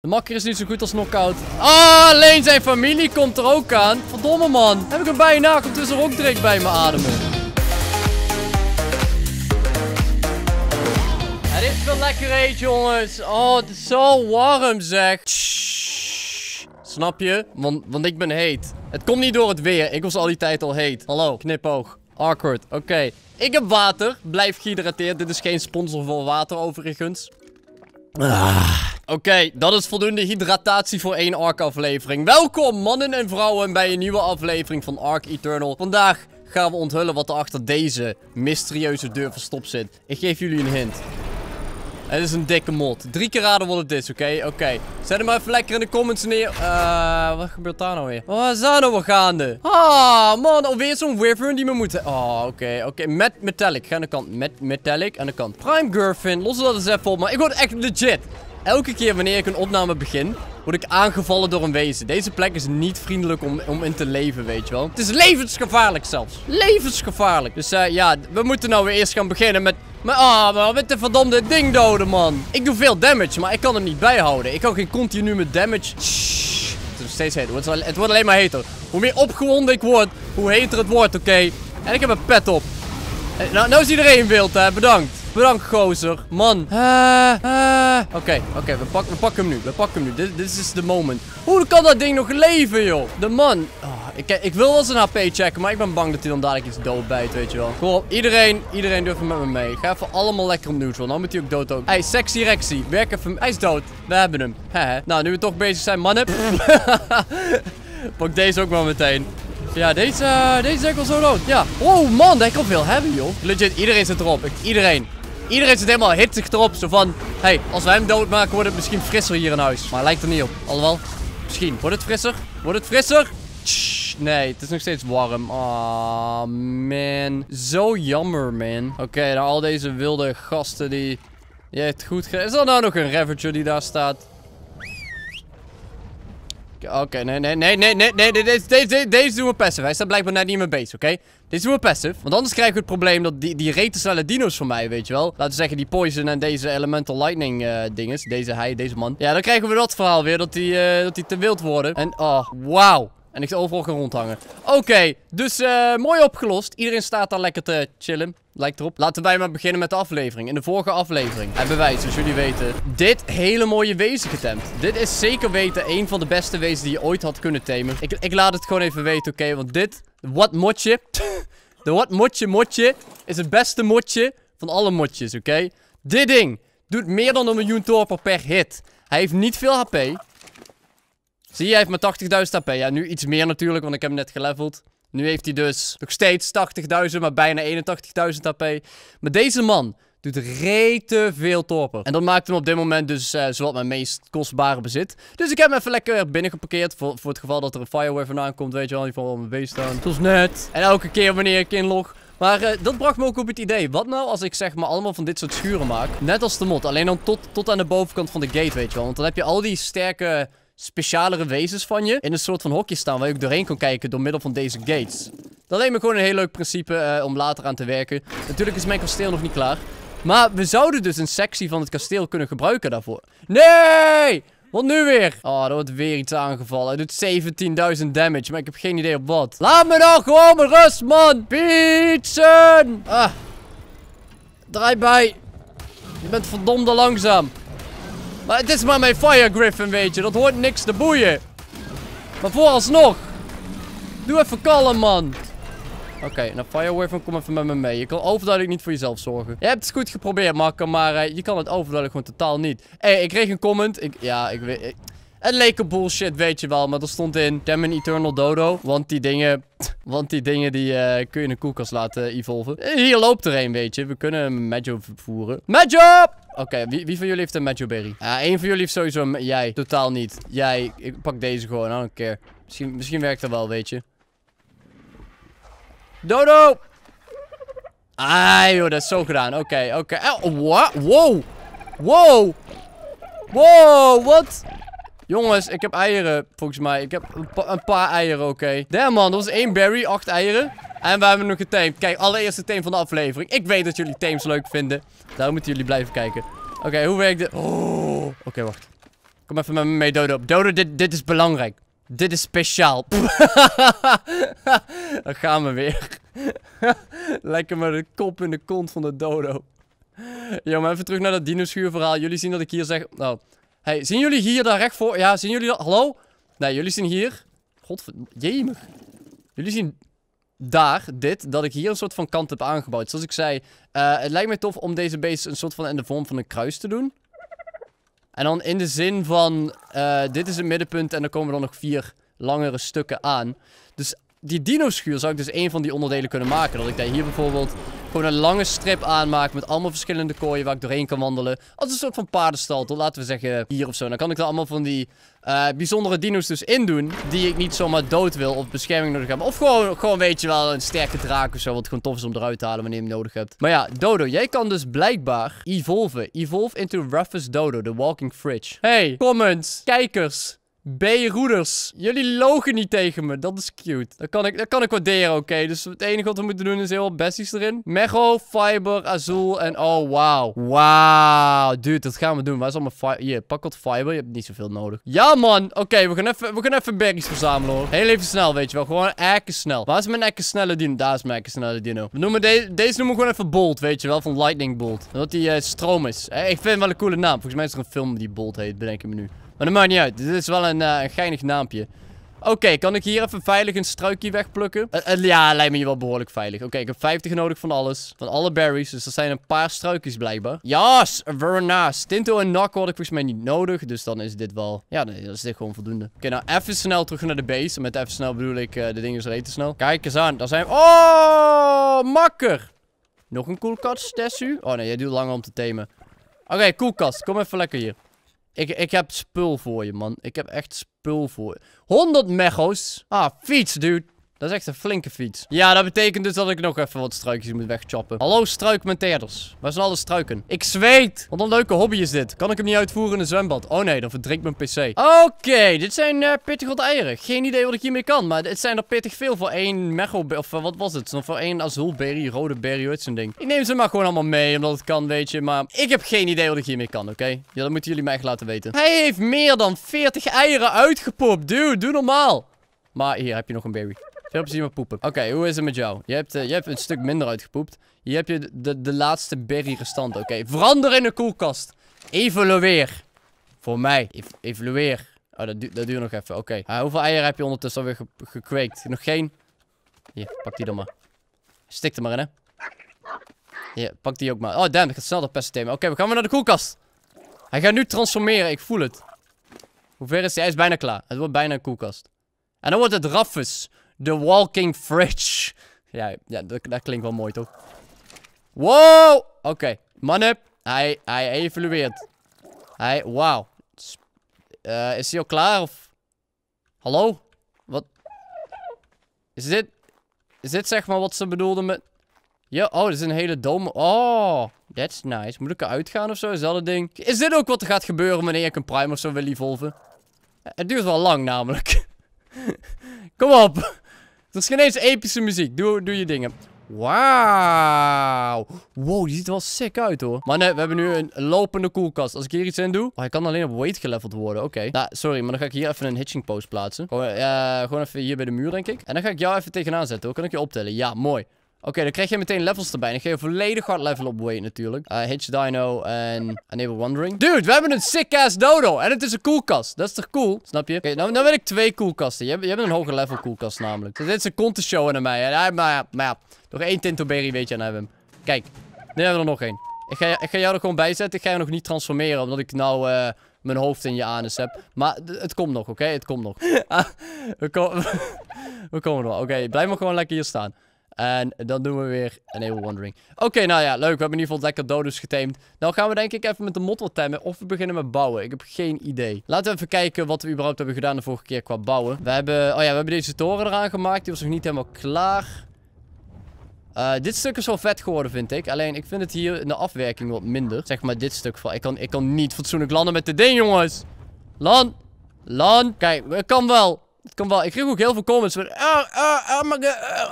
De makker is niet zo goed als knockout. Ah, alleen zijn familie komt er ook aan. Verdomme man. Heb ik hem bijna, komt dus er ook bij me ademen. Het is wel lekker heet, jongens. Oh, het is zo warm, zeg. snap je? Want, want ik ben heet. Het komt niet door het weer. Ik was al die tijd al heet. Hallo, knipoog. Awkward, oké. Ik heb water. Blijf gehydrateerd. Dit is geen sponsor voor water, overigens. Oké, dat is voldoende hydratatie voor één Ark-aflevering. Welkom, mannen en vrouwen, bij een nieuwe aflevering van Ark Eternal. Vandaag gaan we onthullen wat er achter deze mysterieuze deur verstopt zit. Ik geef jullie een hint. Het is een dikke mod. Drie keer raden wat het is, oké? Oké. Zet hem maar even lekker in de comments neer. Uh, wat gebeurt daar nou weer? Wat is daar nou weer gaande? Ah, man. Alweer zo'n wyvern die me moet... Ah, oké. oké. Met metallic. Ga aan de kant. Met metallic. Aan de kant. Prime Gurfin. Los dat eens even op, maar Ik word echt legit. Elke keer wanneer ik een opname begin, word ik aangevallen door een wezen. Deze plek is niet vriendelijk om, om in te leven, weet je wel. Het is levensgevaarlijk zelfs. Levensgevaarlijk. Dus eh, ja, we moeten nou weer eerst gaan beginnen met... Maar ah, oh, met de verdomde ding doden, man. Ik doe veel damage, maar ik kan hem niet bijhouden. Ik kan geen continue damage... Het wordt steeds heter. Het wordt alleen maar heter. Hoe meer opgewonden ik word, hoe heter het wordt, oké? En ik heb een pet op. Eh, nou, nou is iedereen wild, hè. Bedankt. Bedankt, gozer. Man. Eh, eh. Oké, uh, uh. oké. we, pak, pakken hem nu. We pakken hem nu. Dit, dit is de moment. Hoe kan dat ding nog leven, joh? De man. Ah, ik, ik, wil wel zijn HP checken, maar ik ben bang dat hij dan dadelijk iets doodbijt, weet je wel. Kom op, iedereen, iedereen durft met me mee. ga even allemaal lekker op neutral. Nou moet hij ook dood ook. Hey, sexy Rexy. Werk even. Hij is dood. We hebben hem. He, Nou, nu we toch bezig zijn, mannen. pak deze ook wel meteen. Ja, deze, deze is wel zo dood. Ja. Oh man, ik kan veel hebben, joh. Legit, iedereen zit erop. Iedereen. Iedereen zit helemaal hitsig erop. Zo van, hey, als we hem doodmaken wordt het misschien frisser hier in huis. Maar lijkt er niet op. Alhoewel, misschien. Wordt het frisser? Wordt het frisser? nee, het is nog steeds warm. Ah, man. Zo jammer, man. Oké, nou al deze wilde gasten die... Je hebt goed ge... Is er nou nog een Ravager die daar staat? Oké, nee, nee, nee, nee, nee, nee, deze, deze doen we passive. Hij staat blijkbaar net niet meer bezig, oké? Dit is wel passive. Want anders krijgen we het probleem dat die, die reet snelle dino's van mij, weet je wel. Laten we zeggen die poison en deze elemental lightning uh, dinges. Deze hij, deze man. Ja, dan krijgen we dat verhaal weer. Dat die, eh, dat die te wild worden. En oh, wauw. En ik overal gaan rondhangen. Oké, dus eh, mooi opgelost. Iedereen staat daar lekker te chillen. Lijkt erop. Laten wij maar beginnen met de aflevering. In de vorige aflevering hebben wij, zoals jullie weten, dit hele mooie wezen getemd. Dit is zeker weten een van de beste wezen die je ooit had kunnen temen. Ik, ik laat het gewoon even weten, oké? Want dit de wat motje. De wat motje motje is het beste motje van alle motjes, oké? Dit ding doet meer dan een miljoen torpen per hit. Hij heeft niet veel HP. Zie je, hij heeft maar 80.000 HP. Ja, nu iets meer natuurlijk, want ik heb hem net geleveld. Nu heeft hij dus nog steeds 80.000, maar bijna 81.000 HP. Maar deze man Doet rete veel torpen. En dat maakt hem op dit moment dus uh, zowat mijn meest kostbare bezit. Dus ik heb hem even lekker binnen geparkeerd. Voor, voor het geval dat er een fireware vandaan komt, weet je wel. In ieder geval mijn beest staan. Tot net. En elke keer wanneer ik inlog, maar eh, dat bracht me ook op het idee. Wat nou als ik zeg maar allemaal van dit soort schuren maak? Net als de mod. Alleen dan tot, tot aan de bovenkant van de gate, weet je wel. Want dan heb je al die sterke, specialere wezens van je. In een soort van hokje staan waar je ook doorheen kan kijken door middel van deze gates. Dat lijkt me gewoon een heel leuk principe eh, om later aan te werken. Natuurlijk is mijn kasteel nog niet klaar. Maar we zouden dus een sectie van het kasteel kunnen gebruiken daarvoor. Nee! Wat nu weer? Ah, oh, er wordt weer iets aangevallen. Het doet 17.000 damage, maar ik heb geen idee op wat. Laat me nou gewoon met rust, man! Pietsen! Ah. Draai bij. Je bent verdomde langzaam. Maar het is maar mijn Fire Griffin, weet je. Dat hoort niks te boeien. Maar vooralsnog. Doe even kalm, man. Oké, nou Firewaven, kom even met me mee. Je kan overduidelijk niet voor jezelf zorgen. Je hebt het goed geprobeerd, Makker, maar eh, je kan het overduidelijk gewoon totaal niet. Hé, ik kreeg een comment. Ik, ja, ik weet... Het leek op bullshit, weet je wel. Maar er stond in, Demon Eternal Dodo. Want die dingen, want die dingen die eh, kun je in de koelkast laten eh, evolven. Hier loopt er een, weet je. We kunnen een Majo vervoeren. Majo! Oké, wie, wie, van jullie heeft een Majo Berry? Ja, één van jullie heeft sowieso een... Jij, totaal niet. Jij, ik pak deze gewoon, aan een keer. Misschien, misschien werkt dat wel, weet je. Dodo! Ah, joh, dat is zo gedaan. Oké, oké. Oh, eh, what? Wow! Wow! Wow, wat? Jongens, ik heb eieren, volgens mij. Ik heb een, paar eieren, oké. Okay. Damn, man. Dat was één berry, acht eieren. En we hebben nog getamed. Kijk, allereerste team van de aflevering. Ik weet dat jullie teams leuk vinden. Daarom moeten jullie blijven kijken. Oké, hoe werkt dit? Oh. Oké, wacht. Kom even met me mee, Dodo. Dodo, dit, dit is belangrijk. Dit is speciaal. Dan gaan we weer. Lekker maar de kop in de kont van de dodo. Yo, maar even terug naar dat dino Jullie zien dat ik hier zeg... Nou, hey, zien jullie hier daar recht voor? Ja, zien jullie dat? Hallo? Nee, jullie zien hier... Godver... Jemig. Jullie zien daar, dit, dat ik hier een soort van kant heb aangebouwd. Zoals ik zei, eh, het lijkt mij tof om deze beest een soort van in de vorm van een kruis te doen. En dan in de zin van, eh, dit is het middenpunt en dan komen er nog vier langere stukken aan. Dus die dino-schuur zou ik dus één van die onderdelen kunnen maken. Dat ik daar hier bijvoorbeeld gewoon een lange strip aanmaak met allemaal verschillende kooien waar ik doorheen kan wandelen. Als een soort van paardenstal, tot laten we zeggen hier of zo. Dan kan ik er allemaal van die eh, bijzondere dino's dus in doen die ik niet zomaar dood wil of bescherming nodig heb. Of gewoon, gewoon weet je wel, een sterke draak of zo, wat gewoon tof is om eruit te halen wanneer je hem nodig hebt. Maar ja, Dodo, jij kan dus blijkbaar evolven. Evolve into Ruffus Dodo, the walking fridge. Hey, comments, kijkers, B. Roeders. Jullie logen niet tegen me. Dat is cute. Dat kan ik, dat kan ik waarderen, oké. Dus het enige wat we moeten doen is heel wat besties erin. Mecho, Fiber, Azul en... Oh, wow, Wauw. Dude, dat gaan we doen. Waar is allemaal Fiber? Hier, pak wat Fiber. Je hebt niet zoveel nodig. Ja, man. Oké, we gaan even, we gaan even berries verzamelen, hoor. Heel even snel, weet je wel. Gewoon ekken snel. Waar is mijn ekken snelle dino? Daar is mijn ekken snelle dino. We noemen de deze noemen we gewoon even Bolt, weet je wel. Van Lightning Bolt. Omdat die eh, stroom is. Eh, ik vind het wel een coole naam. Volgens mij is er een film die Bolt heet. Bedenk ik me nu. Maar dat maakt niet uit. Dit is wel een, eh, een geinig naampje. Oké, kan ik hier even veilig een struikje wegplukken? Eh, eh, ja, lijkt me hier wel behoorlijk veilig. Oké, ik heb 50 nodig van alles. Van alle berries. Dus er zijn een paar struikjes blijkbaar. Yes, we're nice. Tinto en Nak had ik volgens mij niet nodig. Dus dan is dit wel... Ja, dat dan is dit gewoon voldoende. Oké, nou even snel terug naar de base. En met even snel bedoel ik de dingen reten snel. Kijk eens aan. Daar zijn we... Oh, makker. Nog een koelkast, Tessu? Oh nee, jij duurt langer om te themen. Oké, koelkast. Kom even lekker hier. Ik, ik heb spul voor je, man. Ik heb echt spul voor je. 100 mecho's. Ah, fiets, dude. Dat is echt een flinke fiets. Ja, dat betekent dus dat ik nog even wat struikjes moet wegchoppen. Hallo struikmenteerders. Waar zijn alle struiken? Ik zweet! Wat een leuke hobby is dit. Kan ik hem niet uitvoeren in een zwembad? Oh nee, dan verdrinkt mijn pc. Oké, dit zijn uh, eh, pittig wat eieren. Geen idee wat ik hiermee kan, maar het zijn er pittig veel voor één mechel... Of eh, wat was het? Nog voor één azulberry, rode berry, Ooit zo'n ding. Ik neem ze maar gewoon allemaal mee, omdat het kan, weet je. Maar ik heb geen idee wat ik hiermee kan, oké? Ja, dat moeten jullie mij echt laten weten. Hij heeft meer dan 40 eieren uitgepopt. Dude, doe normaal. Maar hier heb je nog een berry. Veel plezier met poepen. Oké, hoe is het met jou? Je hebt, eh, je hebt een stuk minder uitgepoept. Hier heb je de, de laatste berry restant. Oké, verander in de koelkast. Evalueer. Voor mij. Evolueer. evalueer. Oh, dat, dat duurt nog even. Oké. Ah, hoeveel eieren heb je ondertussen alweer gekweekt? Nog geen? Hier, pak die dan maar. Stik er maar in, hè. Hier, pak die ook maar. Oh, damn, het gaat snel dat pestsysteem. Oké, we gaan weer naar de koelkast. Hij gaat nu transformeren, ik voel het. Hoe ver is hij? Hij is bijna klaar. Het wordt bijna een koelkast. En dan wordt het raffus. The Walking Fridge. Ja, ja dat, dat klinkt wel mooi, toch? Wow! Oké, okay. Hij, hij evolueert. Hij, wauw. Uh, is hij al klaar, of... Hallo? Wat? Is dit... Is dit zeg maar wat ze bedoelden met... Ja, oh, dit is een hele domme... Oh, that's nice. Moet ik eruit gaan of zo? Is dat het ding? Is dit ook wat er gaat gebeuren wanneer ik een prime of zo wil evolven? Eh, het duurt wel lang namelijk. Kom op. Dat is geen eens epische muziek. Doe, doe je dingen. Wauw. Wow, die ziet er wel sick uit hoor. Maar nee, we hebben nu een lopende koelkast. Als ik hier iets in doe... Oh, hij kan alleen op weight geleveld worden. Oké. Nou, sorry, maar dan ga ik hier even een hitching post plaatsen. Gewoon, eh, gewoon even hier bij de muur, denk ik. En dan ga ik jou even tegenaan zetten hoor. Kan ik je optellen? Ja, mooi. Oké, dan krijg je meteen levels erbij. Dan ga je volledig hard level op weight natuurlijk. Uh, Hitch Dino en Enable Wandering. Dude, we hebben een sick-ass dodo. En het is een koelkast. Dat is toch cool? Snap je? Oké, nou, nou wil ik twee koelkasten. Je hebt, je hebt een hoger level koelkast namelijk. Dus dit is een te showen aan mij. Ja, maar, ja, maar ja, nog één Tintoberry weet je aan hebben. Kijk, nu hebben we er nog één. Ik ga, ik ga jou er gewoon bij zetten. Ik ga je nog niet transformeren, omdat ik nou... Eh, mijn hoofd in je anus heb. Maar het komt nog, oké? Het komt nog. Ah, we, komen we komen nog. Oké, blijf maar gewoon lekker hier staan. En dan doen we weer een heel wandering. Oké, nou ja, leuk. We hebben in ieder geval lekker dodus getamed. Nou gaan we denk ik even met de motto temmen. Of we beginnen met bouwen. Ik heb geen idee. Laten we even kijken wat we überhaupt hebben gedaan de vorige keer qua bouwen. We hebben... Oh ja, we hebben deze toren eraan gemaakt. Die was nog niet helemaal klaar. Eh, dit stuk is wel vet geworden, vind ik. Alleen, ik vind het hier in de afwerking wat minder. Zeg maar dit stuk. Van. Ik, kan, ik kan niet fatsoenlijk landen met de ding, jongens. Land. Land. Kijk, het kan wel. Kom wel, ik kreeg ook heel veel comments van... Oh, oh, my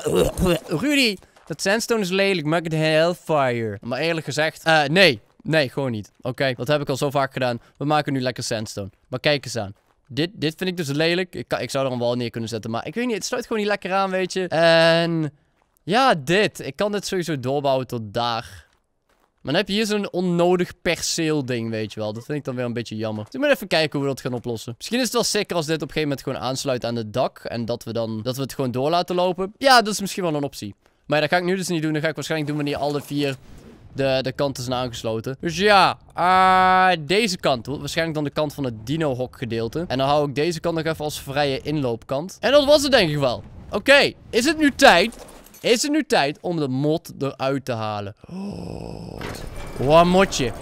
god. Rudy, dat sandstone is lelijk. Maak het hellfire. Maar eerlijk gezegd... Eh, nee. Nee, gewoon niet. Oké, okay, dat heb ik al zo vaak gedaan. We maken nu lekker sandstone. Maar kijk eens aan. Dit, dit vind ik dus lelijk. Ik, ik zou er een wal neer kunnen zetten. Maar ik weet niet, het sluit gewoon niet lekker aan, weet je. En... Ja, dit. Ik kan dit sowieso doorbouwen tot daar. Maar dan heb je hier zo'n onnodig perceel ding, weet je wel. Dat vind ik dan weer een beetje jammer. Dus ik moet even kijken hoe we dat gaan oplossen. Misschien is het wel zeker als dit op een gegeven moment gewoon aansluit aan het dak. En dat we dan, dat we het gewoon door laten lopen. Ja, dat is misschien wel een optie. Maar dat ga ik nu dus niet doen. Dan ga ik waarschijnlijk doen wanneer alle vier de, de kanten zijn aangesloten. Dus ja, eh, deze kant. Waarschijnlijk dan de kant van het dino-hok gedeelte. En dan hou ik deze kant nog even als vrije inloopkant. En dat was het denk ik wel. Oké, is het nu tijd is het nu tijd om de mot eruit te halen? Oh, motje.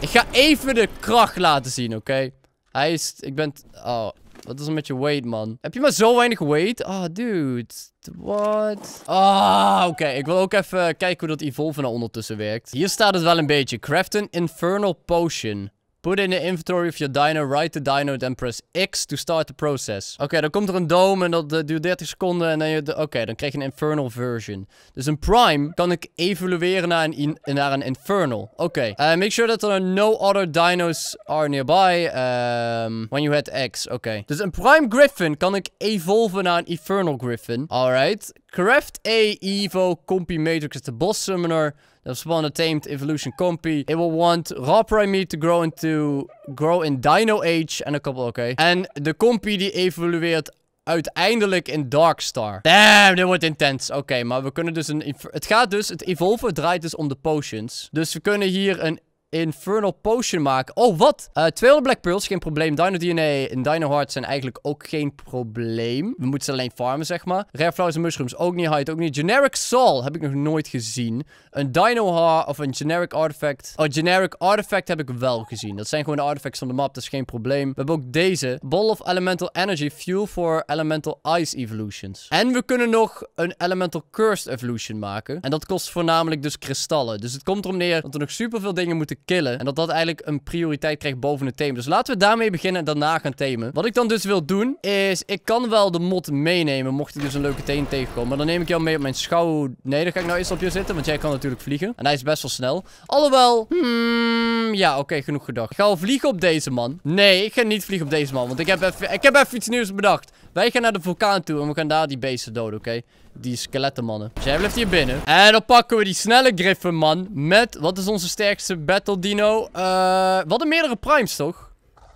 Ik ga even de kracht laten zien, oké? Hij is... Ik ben... Oh, wat is er met je weight, man? Heb je maar zo weinig weight? oh, dude. What? Ah, oké. Ik wil ook even kijken hoe dat evolve nou ondertussen werkt. Hier staat het wel een beetje. Craft an infernal potion. Put in the inventory of your dino, write the dino, then press X to start the process. Oké, dan komt er een dome en dat eh, duurt 30 seconden en dan, oké, dan krijg je een infernal version. Dus een prime kan ik evolueren naar een, in naar een infernal. Oké, eh, make sure that there are no other dinos are nearby ehm, when you had X. Oké, dus een prime griffin kan ik evolven naar een infernal griffin. Alright, craft a evo compi matrix is the boss summoner that spawn tamed evolution compy. It will want raw meat to grow into grow in dino age en a couple, oké. Okay. En de compy die evolueert uiteindelijk in Dark Star. Damn, dit wordt intens. Oké, okay, maar we kunnen dus een... Het gaat dus, het Evolver draait dus om de potions. Dus we kunnen hier een Infernal Potion maken. Oh, wat? Uh, 200 Black Pearls, geen probleem. Dino DNA en Dino Heart zijn eigenlijk ook geen probleem. We moeten ze alleen farmen, zeg maar. Rare Flowers en Mushrooms ook niet hide, ook niet. Generic Sol heb ik nog nooit gezien. Een Dino Heart of een Generic Artifact. Oh, Generic Artifact heb ik wel gezien. Dat zijn gewoon de artifacts van de map, dat is geen probleem. We hebben ook deze. Ball of Elemental Energy, Fuel for Elemental Ice Evolutions. En we kunnen nog een Elemental Cursed Evolution maken. En dat kost voornamelijk dus kristallen. Dus het komt erom neer dat we nog superveel dingen moeten killen. En dat dat eigenlijk een prioriteit krijgt boven het thema. Dus laten we daarmee beginnen en daarna gaan themen. Wat ik dan dus wil doen, is ik kan wel de mod meenemen, mocht ik dus een leuke teen tegenkomen. Maar dan neem ik jou mee op mijn schouw. Nee, dan ga ik nou eerst op je zitten, want jij kan natuurlijk vliegen. En hij is best wel snel. Alhoewel, hmm, ja, oké, genoeg gedacht. Ik ga al vliegen op deze man. Nee, ik ga niet vliegen op deze man, want ik heb ik heb even iets nieuws bedacht. Wij gaan naar de vulkaan toe en we gaan daar die beesten doden, oké? Die skelettenmannen. Dus jij blijft hier binnen. En dan pakken we die snelle griffen, man. Met, wat is onze sterkste battle dino? Eh uh, we hadden meerdere primes, toch?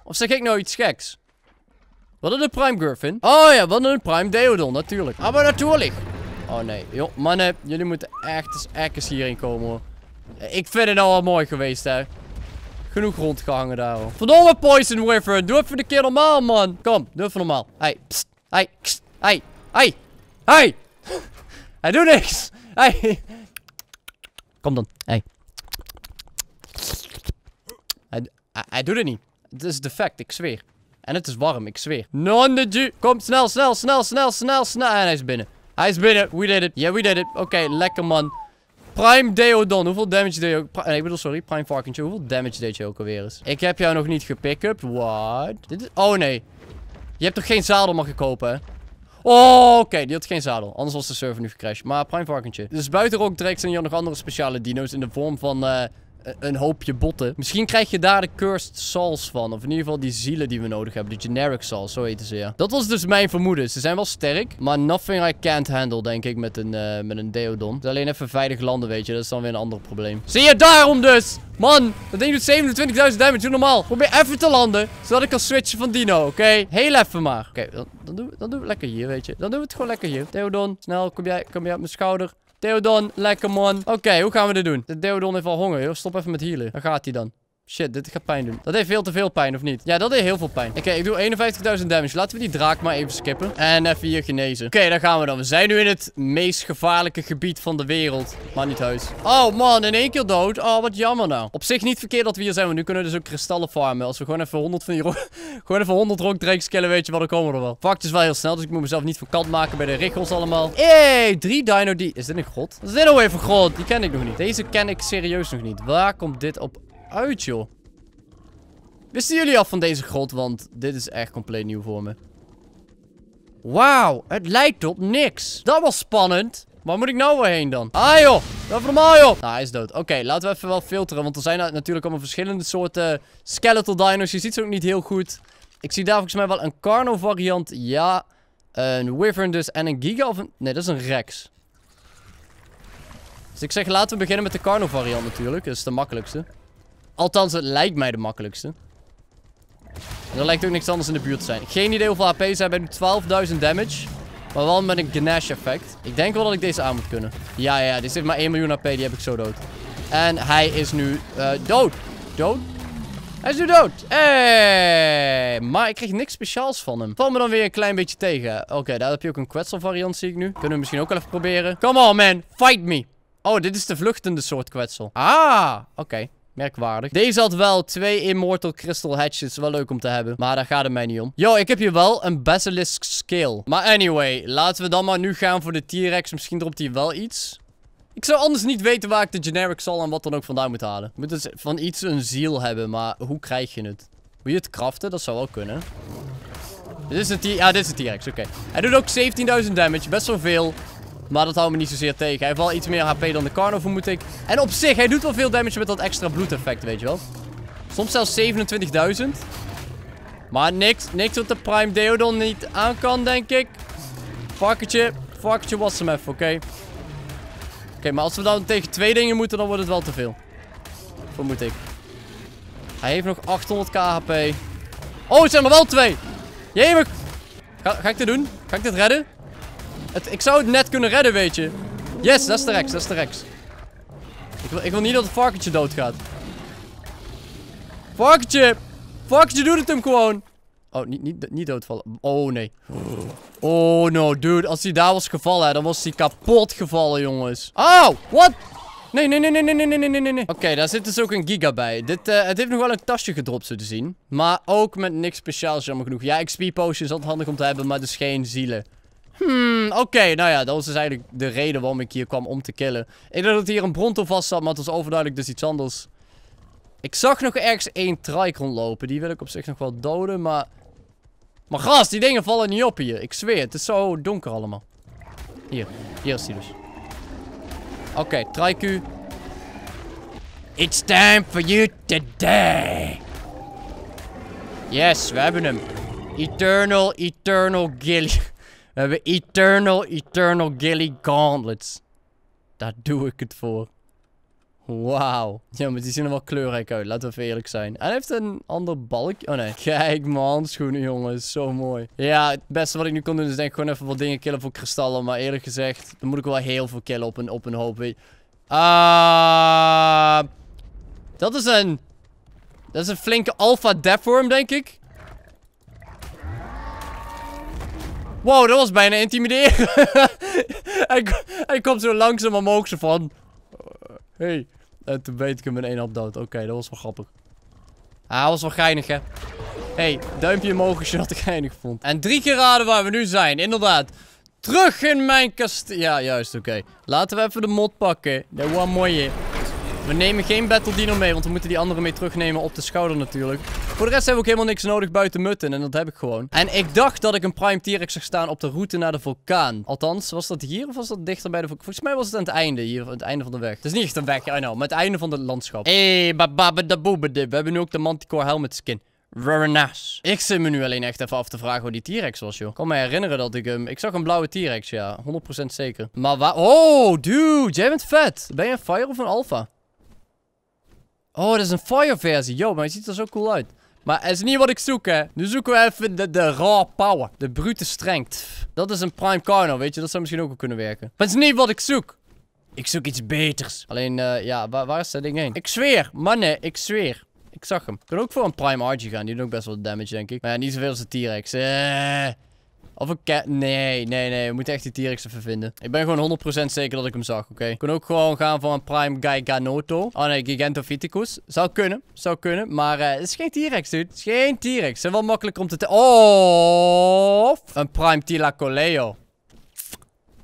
Of zeg ik nou iets geks? Wat is een prime griffin? Oh ja, wat een prime deodon, natuurlijk. Ah, maar natuurlijk. Oh nee, joh, mannen, jullie moeten echt eens ekkers hierin komen, hoor. Ik vind het al nou wel mooi geweest, hè. Genoeg rondgehangen daar al. Verdomme Poison river, Doe even de keer normaal, man. Kom, doe even normaal. Hey, Hey, Hey, hey, hey. Hij doet niks. Hey. Kom dan. Hey. Hij, hij, hij doet het niet. Het is defect, ik zweer. En het is warm, ik zweer. Non de ju. Kom, snel, snel, snel, snel, snel, snel. En hij is binnen. Hij is binnen. We did it. Yeah, we did it. Oké, lekker man. Prime Deodon. Hoeveel damage deed je ook? Nee, ik bedoel, sorry. Prime Varkentje, Hoeveel damage deed je ook alweer eens? Ik heb jou nog niet gepickupt. What? Dit is... Oh, nee. Je hebt toch geen zadel mag gekopen? kopen, hè? Oh, oké. Die had geen zadel. Anders was de server nu gecrashed. Maar Prime Varkentje. Dus buiten ook trekt zijn hier nog andere speciale dino's in de vorm van... Uh een hoopje botten. Misschien krijg je daar de cursed souls van. Of in ieder geval die zielen die we nodig hebben. De generic souls, zo heten ze ja. Dat was dus mijn vermoeden. Ze zijn wel sterk. Maar nothing I can't handle, denk ik, met een, eh, met een deodon. Het alleen even veilig landen, weet je. Dat is dan weer een ander probleem. Zie je daarom dus? Man, dat ding doet 27.000 damage. Doe normaal. Probeer even te landen, zodat ik kan switchen van Dino, oké? Heel even maar. Oké, dan, doen we, dan doen we het lekker hier, weet je. Dan doen we het gewoon lekker hier. Deodon, snel, kom jij, kom jij op mijn schouder. Theodon, lekker man. Oké, hoe gaan we dit doen? De Theodon heeft al honger, joh. Stop even met healen. Waar gaat hij dan. Shit, dit gaat pijn doen. Dat deed veel te veel pijn, of niet? Ja, dat deed heel veel pijn. Oké, ik doe 51.000 damage. Laten we die draak maar even skippen. En even hier genezen. Oké, okay, daar gaan we dan. We zijn nu in het meest gevaarlijke gebied van de wereld. Maar niet huis. Oh man, in één keer dood. Oh, wat jammer nou. Op zich niet verkeerd dat we hier zijn. Want nu kunnen we dus ook kristallen farmen. Als we gewoon even 100 van die Gewoon even 100 rockdrakes killen, weet je wel. Dan komen we er wel. Fakt is wel heel snel, dus ik moet mezelf niet van kant maken bij de riggels allemaal. Hey, drie dino die... Is dit een grot? is dit nou even grot? Die ken ik nog niet. Deze ken ik serieus nog niet. Waar komt dit op uit, joh. Wisten jullie af van deze grot? Want dit is echt compleet nieuw voor me. Wauw, het lijkt op niks. Dat was spannend. Waar moet ik nou weer heen dan? Ah joh, dat is normaal joh. Nou, hij is dood. Oké, laten we even wel filteren. Want er zijn natuurlijk allemaal verschillende soorten eh, skeletal dinos. Je ziet ze ook niet heel goed. Ik zie daar volgens mij wel een Carno variant. Ja, een Wyvern dus en een Giga of een... Nee, dat is een Rex. Dus ik zeg laten we beginnen met de Carno variant natuurlijk. Dat is de makkelijkste. Althans, het lijkt mij de makkelijkste. er lijkt ook niks anders in de buurt te zijn. Geen idee hoeveel HP zijn bij nu 12.000 damage. Maar wel met een gnash effect. Ik denk wel dat ik deze aan moet kunnen. Ja, ja, dit heeft maar 1 miljoen HP. Die heb ik zo dood. En hij is nu eh, dood. Dood? Hij is nu dood. Hey! Maar ik kreeg niks speciaals van hem. Val me dan weer een klein beetje tegen. Oké, daar heb je ook een kwetsel variant zie ik nu. Kunnen we misschien ook even proberen. Come on man, fight me. Oh, dit is de vluchtende soort kwetsel. Ah, oké. Merkwaardig. Deze had wel twee Immortal Crystal Hatches. Wel leuk om te hebben. Maar daar gaat het mij niet om. Yo, ik heb hier wel een Basilisk skill. Maar anyway, laten we dan maar nu gaan voor de T-Rex. Misschien dropt hij wel iets. Ik zou anders niet weten waar ik de generic zal en wat dan ook vandaan moet halen. Ik moet dus van iets een ziel hebben, maar hoe krijg je het? Moet je het craften? Dat zou wel kunnen. Dit is een T-Rex, ah, dit is een T-Rex, oké. Hij doet ook 17.000 damage, best wel veel. Maar dat houdt me niet zozeer tegen. Hij heeft wel iets meer HP dan de Carno, moet ik. En op zich, hij doet wel veel damage met dat extra bloedeffect, weet je wel. Soms zelfs 27.000. Maar niks, niks wat de Prime Deodon niet aan kan, denk ik. Varkentje, varkentje was hem even, oké. Oké, maar als we dan tegen twee dingen moeten, dan wordt het wel te veel. Vermoed ik. Hij heeft nog 800k HP. Oh, het zijn er wel twee. Jemig. ga ik dit doen? Ga ik dit redden? ik zou het net kunnen redden, weet je. Yes, dat is de Rex, dat is de Rex. Ik wil, ik wil niet dat het varkentje doodgaat. Varkentje! Varkentje doet het hem gewoon. Oh, niet, niet, niet doodvallen. Oh, nee. Oh, no, dude. Als hij daar was gevallen, dan was hij kapot gevallen, jongens. Oh, what? Nee, nee, nee, nee, nee, nee, nee, nee, nee. Oké, daar zit dus ook een giga bij. Dit, eh, het heeft nog wel een tasje gedropt, zo te zien. Maar ook met niks speciaals, jammer genoeg. Ja, XP potions is altijd handig om te hebben, maar dus geen zielen. Hmm, oké. Nou ja, dat was dus eigenlijk de reden waarom ik hier kwam om te killen. Ik dacht dat hier een bronto vast zat, maar het was overduidelijk dus iets anders. Ik zag nog ergens één Tricron lopen. Die wil ik op zich nog wel doden, maar... Maar gast, die dingen vallen niet op hier. Ik zweer, het is zo donker allemaal. Hier, hier is die dus. Oké, okay, Tricu. It's time for you to die. Yes, we hebben hem. Eternal, eternal Gilly. We hebben Eternal, Eternal Gilly Gauntlets. Daar doe ik het voor. Wauw. Ja, maar die zien er wel kleurrijk uit. Laten we even eerlijk zijn. hij heeft een ander balk. Oh nee. Kijk mijn handschoenen, jongens. Zo mooi. Ja, het beste wat ik nu kon doen is denk ik gewoon even wat dingen killen voor kristallen. Maar eerlijk gezegd, dan moet ik wel heel veel killen op een, op een hoop. Ah... dat is een... Dat is een flinke alpha deform, denk ik. Wow, dat was bijna intimideren. hij, komt zo langzaam omhoog zo van... Hé. Eh, hey. En toen weet ik hem in één hap dood. Oké, dat was wel grappig. Ah, dat was wel geinig, hè. hey, duimpje omhoog als je dat geinig vond. En drie keer raden waar we nu zijn. Inderdaad. Terug in mijn kasteel. Ja, juist, oké. Laten we even de mod pakken. one was mooie. We nemen geen Battle Dino mee, want we moeten die andere mee terugnemen op de schouder natuurlijk. Voor de rest hebben we ook helemaal niks nodig buiten mutten en dat heb ik gewoon. En ik dacht dat ik een Prime T-Rex zag staan op de route naar de vulkaan. Althans, was dat hier of was dat dichter bij de vulkaan? Volgens mij was het aan het einde hier, aan het einde van de weg. Het is niet echt een weg, I know, maar het einde van het landschap. Hey, we hebben nu ook de Manticore Helmet skin. Raranas. Ik zit me nu alleen echt even af te vragen hoe die T-Rex was, joh. Ik kan me herinneren dat ik hem... ik zag een blauwe T-Rex, ja. 100% zeker. Maar waar... Oh, dude. Jij bent vet. Ben je een Fire of een Alpha? Oh, dat is een fire versie. Yo, maar je ziet er zo cool uit. Maar het is niet wat ik zoek, hè. Nu zoeken we even de, de raw power. De brute strength. Dat is een prime carno, weet je. Dat zou misschien ook wel kunnen werken. Maar het is niet wat ik zoek. Ik zoek iets beters. Alleen, eh, ja, waar, is dat ding heen? Ik zweer, mannen, ik zweer. Ik zag hem. Ik kan ook voor een prime Archie gaan. Die doet ook best wel damage, denk ik. Maar ja, niet zoveel als de T-Rex. Eh. Of een cat. Nee, nee, nee. We moeten echt die T-Rex even vinden. Ik ben gewoon 100% zeker dat ik hem zag, oké? Okay? Ik kan ook gewoon gaan voor een Prime Giganoto. Oh nee, Gigantopithecus. Zou kunnen. Zou kunnen. Maar eh, het is geen T-Rex, dude. Het is geen T-Rex. Het is wel makkelijk om te... Oh! een Prime Tilacoleo.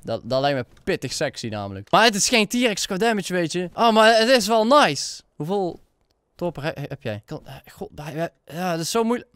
Dat, dat lijkt me pittig sexy namelijk. Maar het is geen T-Rex qua damage, weet je. Oh, maar het is wel nice. Hoeveel topper heb jij? Eh, god, ja, dat is zo moeilijk.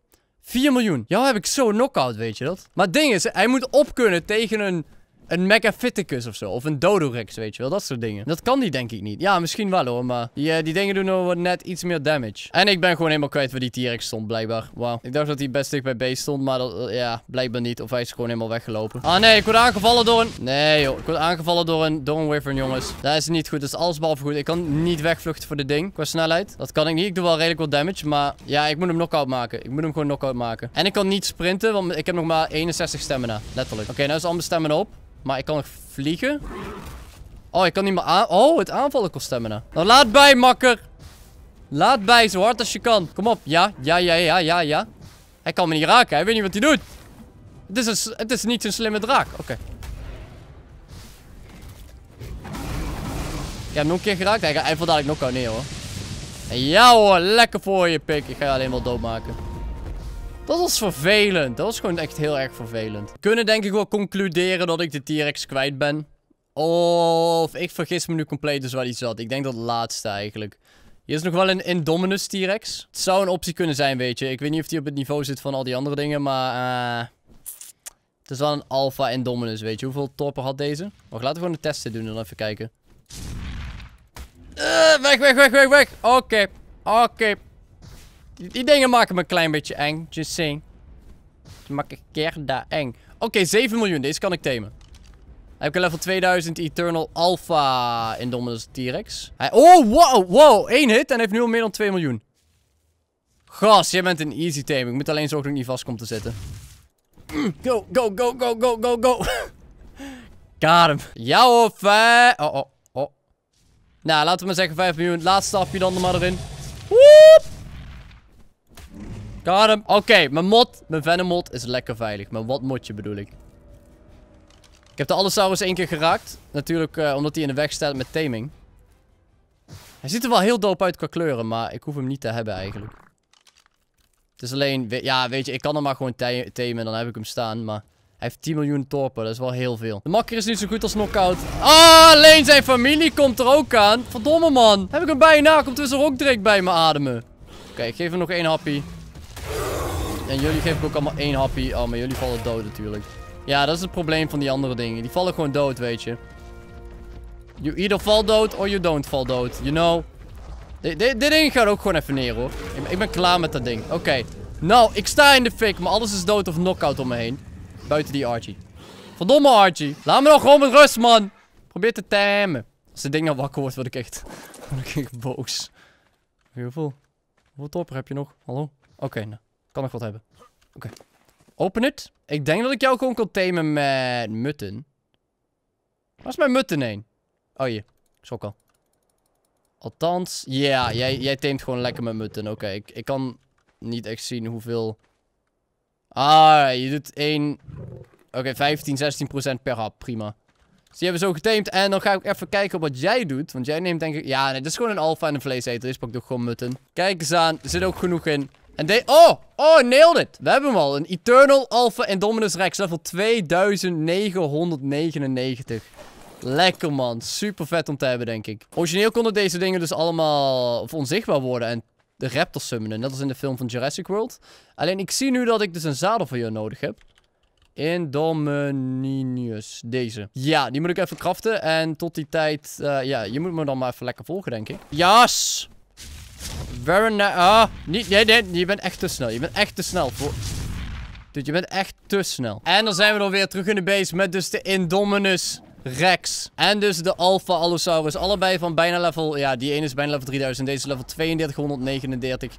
4 miljoen. Ja, heb ik zo knockout, weet je dat? Maar het ding is, hij moet op kunnen tegen een een Megapithecus of zo. Of een Dodorex, weet je wel. Dat soort dingen. Dat kan die denk ik niet. Ja, misschien wel hoor. Maar die, eh, die dingen doen net iets meer damage. En ik ben gewoon helemaal kwijt waar die T-Rex stond, blijkbaar. Wauw. Ik dacht dat hij best dicht bij B stond. Maar dat, eh, ja, blijkbaar niet. Of hij is gewoon helemaal weggelopen. Ah nee, ik word aangevallen door een... Nee joh, ik word aangevallen door een, door een jongens. Dat is niet goed. Dat is allesbehalve goed. Ik kan niet wegvluchten voor de ding. Qua snelheid. Dat kan ik niet. Ik doe wel redelijk wat damage. Maar ja, ik moet hem knock-out maken. Ik moet hem gewoon knock-out maken. En ik kan niet sprinten, want ik heb nog maar 61 stamina. Letterlijk. Oké, nou is al mijn stamina op. Maar ik kan nog vliegen. Oh, ik kan niet meer aan... Oh, het aanvallen kost stamina. Nou, laat bij, makker. Laat bij, zo hard als je kan. Kom op. Ja, ja, ja, ja, ja, ja. Hij kan me niet raken. Hij weet niet wat hij doet. Het is, het is niet zo'n slimme draak. Oké. Ik heb hem nog een keer geraakt. Hij, hij valt dadelijk nog aan neer, hoor. Ja, hoor. Lekker voor je, pik. Ik ga je alleen wel doodmaken. Dat was vervelend. Dat was gewoon echt heel erg vervelend. Kunnen denk ik wel concluderen dat ik de T-Rex kwijt ben. Of ik vergis me nu compleet dus waar die zat. Ik denk dat laatste eigenlijk. Hier is nog wel een Indominus T-Rex. Het zou een optie kunnen zijn, weet je. Ik weet niet of die op het niveau zit van al die andere dingen, maar... Het is wel een Alpha Indominus, weet je. Hoeveel torpen had deze? Wacht, laten we gewoon de testen doen en dan even kijken. weg, weg, weg, weg, weg. Oké. Oké. Die, dingen maken me een klein beetje eng. Just saying. Ze maken daar eng. Oké, 7 miljoen. Deze kan ik tamen. Dan heb ik een level 2000 Eternal Alpha Indominus T-Rex. Oh, wow, wow. Eén hit en heeft nu al meer dan 2 miljoen. Gas, jij bent een easy tame. Ik moet alleen zorgen dat ik niet vast kom te zitten. Go, go, go, go, go, go, go. Got hem. Ja hoor, Oh, oh, oh. Nou, laten we maar zeggen 5 miljoen. Laatste stapje dan er maar erin. Woep. Oké, mijn mod, mijn Venomot is lekker veilig. Maar wat modje bedoel ik. Ik heb de Allosaurus één keer geraakt. Natuurlijk eh, omdat hij in de weg staat met taming. Hij ziet er wel heel dope uit qua kleuren, maar ik hoef hem niet te hebben eigenlijk. Het is alleen, ja weet je, ik kan hem maar gewoon tamen, dan heb ik hem staan, maar... Hij heeft 10 miljoen torpen, dat is wel heel veel. De makker is niet zo goed als knockout. Ah, alleen zijn familie komt er ook aan. Verdomme man. Heb ik hem bijna, komt er zo'n dus bij me ademen. Oké, ik geef hem nog één happy. En jullie geef ik ook allemaal één happy. Oh, maar jullie vallen dood natuurlijk. Ja, dat is het probleem van die andere dingen. Die vallen gewoon dood, weet je. You either fall dood or you don't fall dood. You know. Dit, ding gaat ook gewoon even neer, hoor. Ik, ben klaar met dat ding. Oké. Nou, ik sta in de fik, maar alles is dood of knockout om me heen. Buiten die Archie. Verdomme Archie. Laat me nog gewoon met rust, man. Probeer te temmen. Als dit ding nou wakker wordt, word ik echt... word ik echt boos. Hoeveel? Hoeveel topper heb je nog? Hallo? Oké, nou. Kan ik wat hebben. Oké. Open het. Ik denk dat ik jou gewoon kan tamen met mutten. Waar is mijn mutten heen? Oh, hier. Sok al. Althans, ja, jij, jij gewoon lekker met mutten. Oké, ik, ik kan niet echt zien hoeveel... Ah, je doet 1... Oké, 15, 16 procent per hap. Prima. Dus die hebben we zo getamed. En dan ga ik even kijken wat jij doet. Want jij neemt denk ik... Ja, nee, dit is gewoon een alfa en een vleeseter. Dus pak toch gewoon mutten. Kijk eens aan. Er zit ook genoeg in. En Oh! Oh, nailed it! We hebben hem al. Een Eternal Alpha Indominus Rex. Level 2999. Lekker man. Super vet om te hebben, denk ik. Origineel konden deze dingen dus allemaal onzichtbaar worden en de raptors summonen. Net als in de film van Jurassic World. Alleen ik zie nu dat ik dus een zadel voor jou nodig heb. Indominus. Deze. Ja, die moet ik even craften. En tot die tijd... Eh, ja, je moet me dan maar even lekker volgen, denk ik. Jas! Baron... Ah, niet, nee, nee, je bent echt te snel. Je bent echt te snel voor... Dude, je bent echt te snel. En dan zijn we dan weer terug in de base met dus de Indominus Rex. En dus de Alpha Allosaurus. Allebei van bijna level... Ja, die ene is bijna level 3000. Deze level 3239.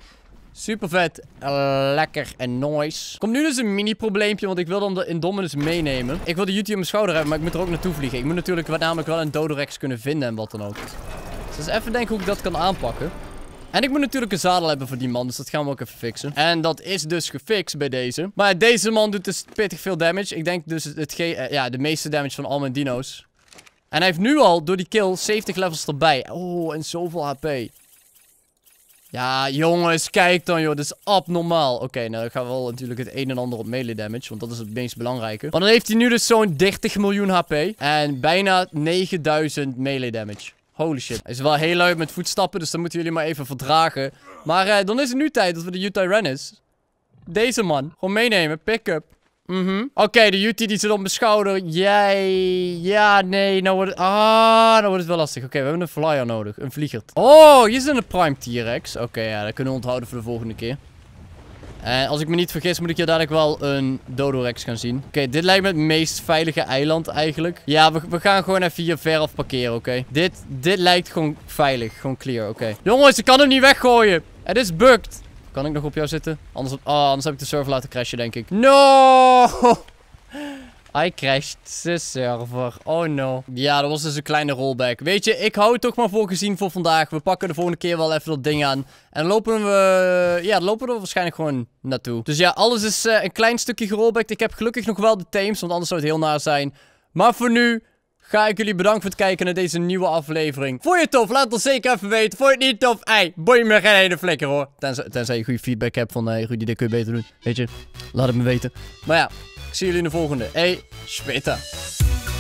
Super vet, eh, lekker en nice. Komt nu dus een mini-probleempje, want ik wil dan de Indominus meenemen. Ik wil de YouTube op mijn schouder hebben, maar ik moet er ook naartoe vliegen. Ik moet natuurlijk namelijk wel een Dodorex kunnen vinden en wat dan ook. Dus even denken hoe ik dat kan aanpakken. En ik moet natuurlijk een zadel hebben voor die man, dus dat gaan we ook even fixen. En dat is dus gefixt bij deze. Maar deze man doet dus pittig veel damage. Ik denk dus het eh, ja, de meeste damage van al mijn dino's. En hij heeft nu al, door die kill, 70 levels erbij. Oh, en zoveel HP. Ja, jongens, kijk dan, joh. Dat is abnormaal. Oké, nou, dan gaan we wel natuurlijk het een en ander op melee damage. Want dat is het meest belangrijke. Maar dan heeft hij nu dus zo'n 30 miljoen HP. En bijna 9000 melee damage. Holy shit. Hij is wel heel lui met voetstappen, dus dan moeten jullie maar even verdragen. Maar eh, dan is het nu tijd dat we de Utah Rennes... Deze man. Gewoon meenemen. Pick-up. Mm Oké, de UT die zit op mijn schouder. Jij. Ja, nee. Nou wordt het... Ah, nou wordt het wel lastig. Oké, we hebben een flyer nodig. Een vlieger. Oh, hier zit een Prime T-Rex. Oké, ja, dat kunnen we onthouden voor de volgende keer. En eh, als ik me niet vergis, moet ik hier dadelijk wel een Dodorex gaan zien. Oké, dit lijkt me het meest veilige eiland eigenlijk. Ja, we, gaan gewoon even hier veraf parkeren, oké? Dit, dit lijkt gewoon veilig. Gewoon clear, oké. Jongens, ik kan hem niet weggooien. Het is bugged. Kan ik nog op jou zitten? Anders, oh, anders heb ik de server laten crashen, denk ik. No! I crashed the server. Oh no. Ja, dat was dus een kleine rollback. Weet je, ik hou het toch maar voor gezien voor vandaag. We pakken de volgende keer wel even dat ding aan. En lopen we... Ja, lopen we er waarschijnlijk gewoon naartoe. Dus ja, alles is eh, een klein stukje gerollbacked. Ik heb gelukkig nog wel de teams, want anders zou het heel naar zijn. Maar voor nu ga ik jullie bedanken voor het kijken naar deze nieuwe aflevering. Vond je het tof? Laat het dan zeker even weten. Vond je het niet tof? Ei, boei me geen hele flikker hoor. Tenzij, je goede feedback hebt van, hey, eh, Rudy, dit kun je beter doen. Weet je, laat het me weten. Maar ja... Ik zie jullie in de volgende. Hey, später.